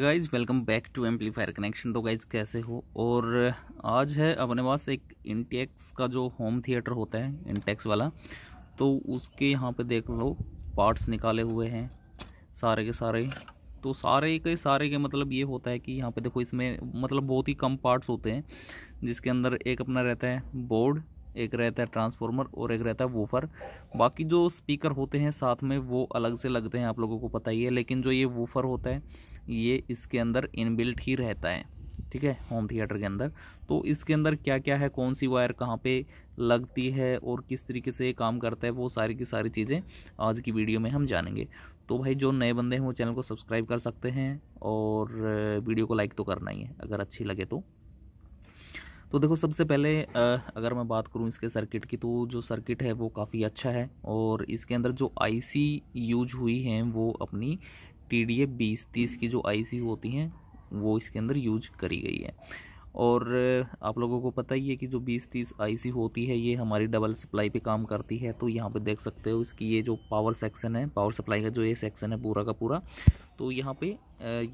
guys welcome back to amplifier connection तो guys कैसे हो और आज है अपने पास एक इंटेक्स का जो होम थिएटर होता है इंटेक्स वाला तो उसके यहाँ पे देख लो पार्ट्स निकाले हुए हैं सारे के सारे तो सारे के सारे के मतलब ये होता है कि यहाँ पे देखो इसमें मतलब बहुत ही कम पार्ट्स होते हैं जिसके अंदर एक अपना रहता है बोर्ड एक रहता है ट्रांसफार्मर और एक रहता है वूफर बाकी जो स्पीकर होते हैं साथ में वो अलग से लगते हैं आप लोगों को पता ही है लेकिन जो ये वूफर होता है ये इसके अंदर इनबिल्ट ही रहता है ठीक है होम थिएटर के अंदर तो इसके अंदर क्या क्या है कौन सी वायर कहाँ पे लगती है और किस तरीके से ये काम करता है वो सारी की सारी चीज़ें आज की वीडियो में हम जानेंगे तो भाई जो नए बंदे हैं वो चैनल को सब्सक्राइब कर सकते हैं और वीडियो को लाइक तो करना ही है अगर अच्छी लगे तो तो देखो सबसे पहले अगर मैं बात करूं इसके सर्किट की तो जो सर्किट है वो काफ़ी अच्छा है और इसके अंदर जो आईसी यूज हुई हैं वो अपनी टी डी ए बीस तीस की जो आई सी होती हैं वो इसके अंदर यूज करी गई है और आप लोगों को पता ही है कि जो बीस तीस आईसी होती है ये हमारी डबल सप्लाई पे काम करती है तो यहाँ पे देख सकते हो इसकी ये जो पावर सेक्शन है पावर सप्लाई का जो ये सेक्शन है पूरा का पूरा तो यहाँ पे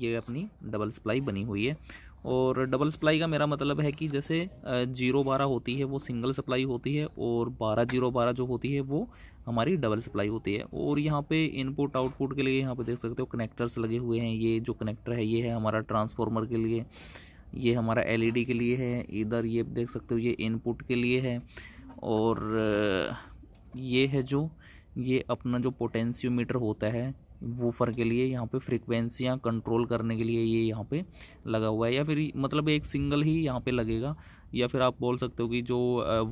ये अपनी डबल सप्लाई बनी हुई है और डबल सप्लाई का मेरा मतलब है कि जैसे जीरो बारह होती है वो सिंगल सप्लाई होती है और बारह जीरो बारह जो होती है वो हमारी डबल सप्लाई होती है और यहाँ पे इनपुट आउटपुट के लिए यहाँ पे देख सकते हो कनेक्टर्स लगे हुए हैं ये जो कनेक्टर है ये है हमारा ट्रांसफॉर्मर के लिए ये हमारा एल e के लिए है इधर ये देख सकते हो ये इनपुट के लिए है और ये है जो ये अपना जो पोटेंशियोमीटर होता है वूफर के लिए यहाँ पे फ्रिक्वेंसियाँ कंट्रोल करने के लिए ये यहाँ पे लगा हुआ है या फिर मतलब एक सिंगल ही यहाँ पे लगेगा या फिर आप बोल सकते हो कि जो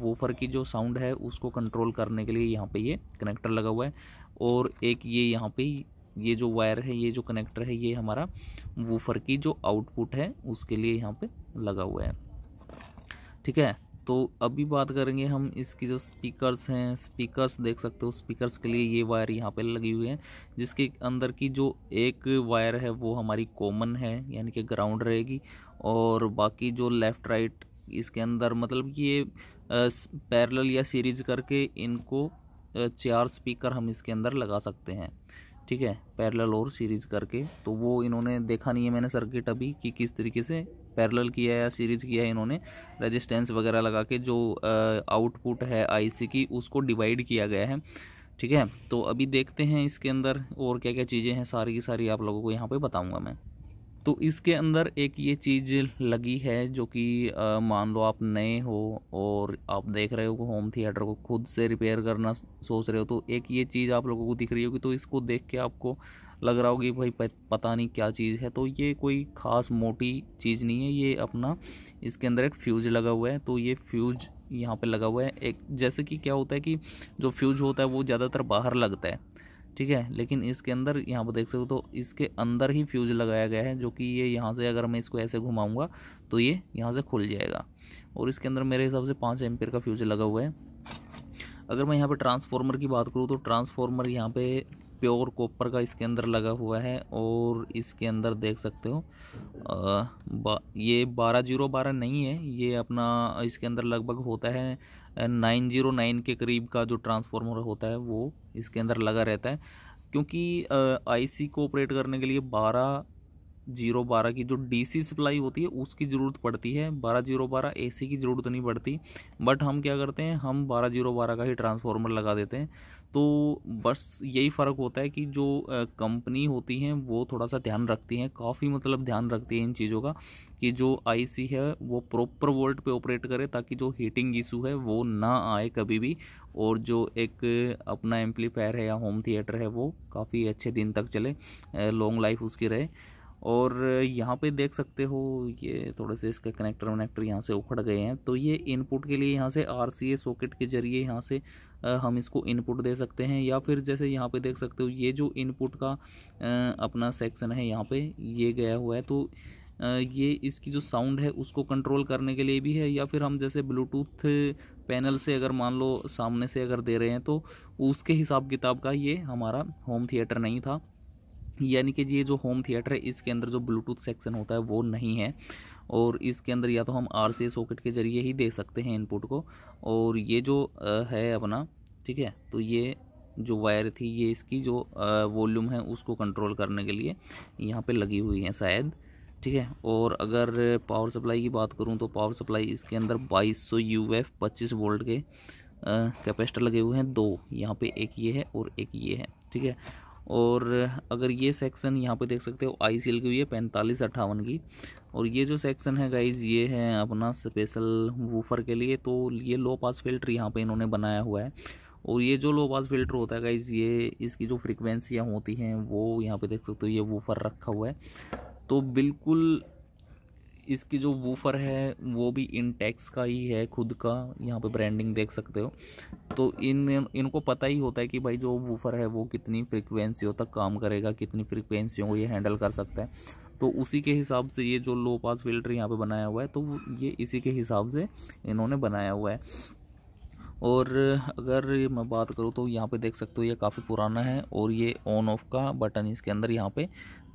वूफर की जो साउंड है उसको कंट्रोल करने के लिए यहाँ पे ये कनेक्टर लगा हुआ है और एक ये यहाँ पे ये जो वायर है ये जो कनेक्टर है ये हमारा वूफर की जो आउटपुट है उसके लिए यहाँ पर लगा हुआ है ठीक है तो अभी बात करेंगे हम इसकी जो स्पीकर्स हैं स्पीकर्स देख सकते हो स्पीकर्स के लिए ये वायर यहाँ पे लगी हुई है जिसके अंदर की जो एक वायर है वो हमारी कॉमन है यानी कि ग्राउंड रहेगी और बाकी जो लेफ़्ट राइट इसके अंदर मतलब ये पैरेलल या सीरीज करके इनको चार स्पीकर हम इसके अंदर लगा सकते हैं ठीक है पैरेलल और सीरीज करके तो वो इन्होंने देखा नहीं है मैंने सर्किट अभी कि किस तरीके से पैरेलल किया है या सीरीज किया है इन्होंने रेजिस्टेंस वगैरह लगा के जो आउटपुट है आईसी की उसको डिवाइड किया गया है ठीक है तो अभी देखते हैं इसके अंदर और क्या क्या चीज़ें हैं सारी की सारी आप लोगों को यहाँ पे बताऊँगा मैं तो इसके अंदर एक ये चीज़ लगी है जो कि मान लो आप नए हो और आप देख रहे हो होम थिएटर को खुद से रिपेयर करना सोच रहे हो तो एक ये चीज़ आप लोगों को दिख रही होगी तो इसको देख के आपको लग रहा होगी भाई पता नहीं क्या चीज़ है तो ये कोई ख़ास मोटी चीज़ नहीं है ये अपना इसके अंदर एक फ्यूज़ लगा हुआ है तो ये फ्यूज़ यहाँ पे लगा हुआ है एक जैसे कि क्या होता है कि जो फ्यूज़ होता है वो ज़्यादातर बाहर लगता है ठीक है लेकिन इसके अंदर यहाँ पर देख सकते हो तो इसके अंदर ही फ्यूज़ लगाया गया है जो कि ये यहाँ से अगर मैं इसको ऐसे घुमाऊँगा तो ये यहाँ से खुल जाएगा और इसके अंदर मेरे हिसाब से पाँच एम्पियर का फ्यूज़ लगा हुआ है अगर मैं यहाँ पर ट्रांसफार्मर की बात करूँ तो ट्रांसफार्मर यहाँ पे प्योर कॉपर का इसके अंदर लगा हुआ है और इसके अंदर देख सकते हो ये बारह जीरो बारह नहीं है ये अपना इसके अंदर लगभग होता है नाइन जीरो नाइन के करीब का जो ट्रांसफार्मर होता है वो इसके अंदर लगा रहता है क्योंकि आईसी को ऑपरेट करने के लिए बारह जीरो बारह की जो डीसी सप्लाई होती है उसकी ज़रूरत पड़ती है बारह जीरो बारह ए की ज़रूरत नहीं पड़ती बट हम क्या करते हैं हम बारह जीरो बारह का ही ट्रांसफार्मर लगा देते हैं तो बस यही फ़र्क होता है कि जो कंपनी होती हैं वो थोड़ा सा ध्यान रखती हैं काफ़ी मतलब ध्यान रखती है इन चीज़ों का कि जो आईसी है वो प्रॉपर वोल्ट पे ऑपरेट करे ताकि जो हीटिंग इशू है वो ना आए कभी भी और जो एक अपना एम्पलीफायर है या होम थिएटर है वो काफ़ी अच्छे दिन तक चले लॉन्ग लाइफ उसकी रहे और यहाँ पे देख सकते हो ये थोड़े से इसके कनेक्टर वनेक्टर यहाँ से उखड़ गए हैं तो ये इनपुट के लिए यहाँ से आर सॉकेट के ज़रिए यहाँ से हम इसको इनपुट दे सकते हैं या फिर जैसे यहाँ पे देख सकते हो ये जो इनपुट का अपना सेक्शन है यहाँ पे ये गया हुआ है तो ये इसकी जो साउंड है उसको कंट्रोल करने के लिए भी है या फिर हम जैसे ब्लूटूथ पैनल से अगर मान लो सामने से अगर दे रहे हैं तो उसके हिसाब किताब का ये हमारा होम थिएटर नहीं था यानी कि ये जो होम थिएटर है इसके अंदर जो ब्लूटूथ सेक्शन होता है वो नहीं है और इसके अंदर या तो हम आर सी सॉकेट के ज़रिए ही दे सकते हैं इनपुट को और ये जो है अपना ठीक है तो ये जो वायर थी ये इसकी जो वॉल्यूम है उसको कंट्रोल करने के लिए यहाँ पे लगी हुई है शायद ठीक है और अगर पावर सप्लाई की बात करूँ तो पावर सप्लाई इसके अंदर 2200 यूएफ 25 वोल्ट के कैपेसिटर लगे हुए हैं दो यहाँ पे एक ये है और एक ये है ठीक है और अगर ये सेक्शन यहाँ पे देख सकते हो आई सी की हुई है पैंतालीस अट्ठावन की और ये जो सेक्शन है गाइज ये है अपना स्पेशल वूफर के लिए तो ये लो पास फिल्टर यहाँ पे इन्होंने बनाया हुआ है और ये जो लो पास फिल्टर होता है गाइज ये इसकी जो फ्रिक्वेंसियाँ होती हैं वो यहाँ पे देख सकते हो ये वूफर रखा हुआ है तो बिल्कुल इसकी जो वूफर है वो भी इनटेक्स का ही है खुद का यहाँ पे ब्रांडिंग देख सकते हो तो इन इनको पता ही होता है कि भाई जो वूफर है वो कितनी फ्रिक्वेंसीयों तक काम करेगा कितनी फ्रिक्वेंसीयों को ये हैंडल कर सकता है तो उसी के हिसाब से ये जो लो पास फिल्टर यहाँ पे बनाया हुआ है तो ये इसी के हिसाब से इन्होंने बनाया हुआ है और अगर मैं बात करूँ तो यहाँ पे देख सकते हो ये काफ़ी पुराना है और ये ऑन ऑफ का बटन इसके अंदर यहाँ पे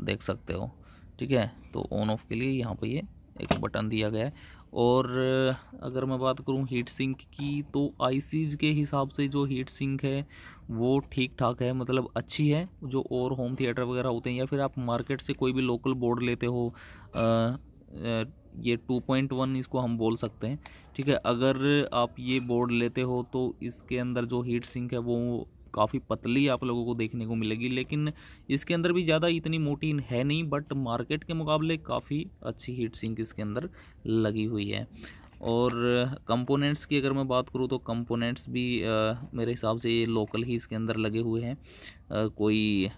देख सकते हो ठीक है तो ऑन ऑफ के लिए यहाँ पे ये एक बटन दिया गया है और अगर मैं बात करूं हीट सिंक की तो आईसीज के हिसाब से जो हीट सिंक है वो ठीक ठाक है मतलब अच्छी है जो और होम थिएटर वगैरह होते हैं या फिर आप मार्केट से कोई भी लोकल बोर्ड लेते हो आ, आ, ये 2.1 इसको हम बोल सकते हैं ठीक है अगर आप ये बोर्ड लेते हो तो इसके अंदर जो हीट सिंक है वो काफ़ी पतली आप लोगों को देखने को मिलेगी लेकिन इसके अंदर भी ज़्यादा इतनी मोटी है नहीं बट मार्केट के मुकाबले काफ़ी अच्छी हीट सिंक इसके अंदर लगी हुई है और कंपोनेंट्स की अगर मैं बात करूँ तो कंपोनेंट्स भी आ, मेरे हिसाब से ये लोकल ही इसके अंदर लगे हुए हैं कोई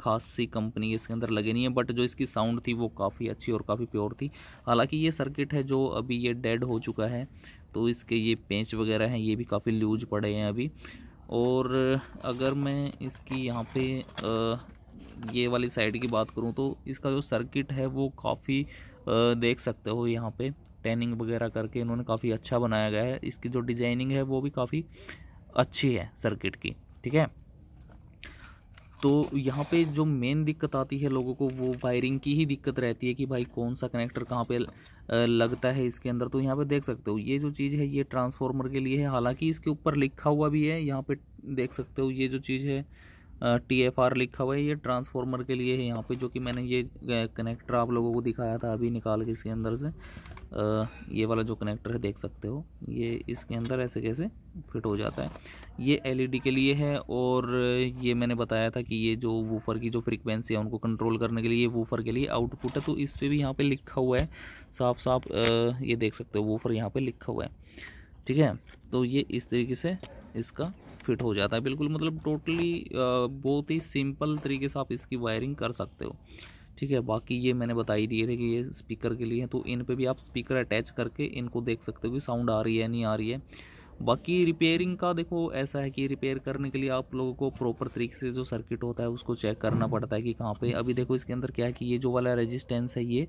खास सी कंपनी इसके अंदर लगे नहीं है बट जो इसकी साउंड थी वो काफ़ी अच्छी और काफ़ी प्योर थी हालांकि ये सर्किट है जो अभी ये डेड हो चुका है तो इसके ये पेंच वगैरह हैं ये भी काफ़ी लूज पड़े हैं अभी और अगर मैं इसकी यहाँ पे ये वाली साइड की बात करूँ तो इसका जो सर्किट है वो काफ़ी देख सकते हो यहाँ पे टैनिंग वगैरह करके इन्होंने काफ़ी अच्छा बनाया गया है इसकी जो डिजाइनिंग है वो भी काफ़ी अच्छी है सर्किट की ठीक है तो यहाँ पे जो मेन दिक्कत आती है लोगों को वो वायरिंग की ही दिक्कत रहती है कि भाई कौन सा कनेक्टर कहाँ पे लगता है इसके अंदर तो यहाँ पे देख सकते हो ये जो चीज़ है ये ट्रांसफार्मर के लिए है हालांकि इसके ऊपर लिखा हुआ भी है यहाँ पे देख सकते हो ये जो चीज़ है टी एफ आर लिखा हुआ है ये ट्रांसफार्मर के लिए है यहाँ पे जो कि मैंने ये कनेक्टर आप लोगों को दिखाया था अभी निकाल के इसके अंदर से ये वाला जो कनेक्टर है देख सकते हो ये इसके अंदर ऐसे कैसे फिट हो जाता है ये एलईडी के लिए है और ये मैंने बताया था कि ये जो वूफर की जो फ्रीक्वेंसी है उनको कंट्रोल करने के लिए वूफर के लिए आउटपुट है तो इस पर भी यहाँ पर लिखा हुआ है साफ साफ ये देख सकते हो वूफर यहाँ पर लिखा हुआ है ठीक है तो ये इस तरीके से इसका फिट हो जाता है बिल्कुल मतलब टोटली बहुत ही सिंपल तरीके से आप इसकी वायरिंग कर सकते हो ठीक है बाकी ये मैंने बता ही दिए थे कि ये स्पीकर के लिए हैं तो इन पे भी आप स्पीकर अटैच करके इनको देख सकते हो कि साउंड आ रही है नहीं आ रही है बाकी रिपेयरिंग का देखो ऐसा है कि रिपेयर करने के लिए आप लोगों को प्रॉपर तरीके से जो सर्किट होता है उसको चेक करना पड़ता है कि कहाँ पे अभी देखो इसके अंदर क्या है कि ये जो वाला रेजिस्टेंस है ये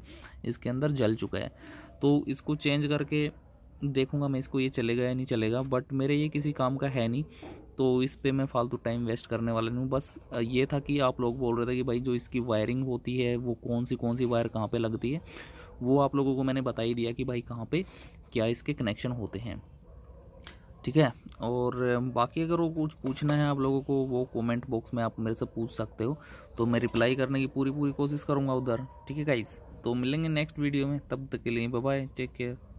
इसके अंदर जल चुका है तो इसको चेंज करके देखूंगा मैं इसको ये चलेगा या नहीं चलेगा बट मेरे ये किसी काम का है नहीं तो इस पर मैं फालतू टाइम वेस्ट करने वाला नहीं हूँ बस ये था कि आप लोग बोल रहे थे कि भाई जो इसकी वायरिंग होती है वो कौन सी कौन सी वायर कहाँ पे लगती है वो आप लोगों को मैंने बता ही दिया कि भाई कहाँ पे क्या इसके कनेक्शन होते हैं ठीक है और बाकी अगर वो कुछ पूछना है आप लोगों को वो कमेंट बॉक्स में आप मेरे से पूछ सकते हो तो मैं रिप्लाई करने की पूरी पूरी कोशिश करूँगा उधर ठीक है गाइस तो मिलेंगे नेक्स्ट वीडियो में तब तक के लिए बाय टेक केयर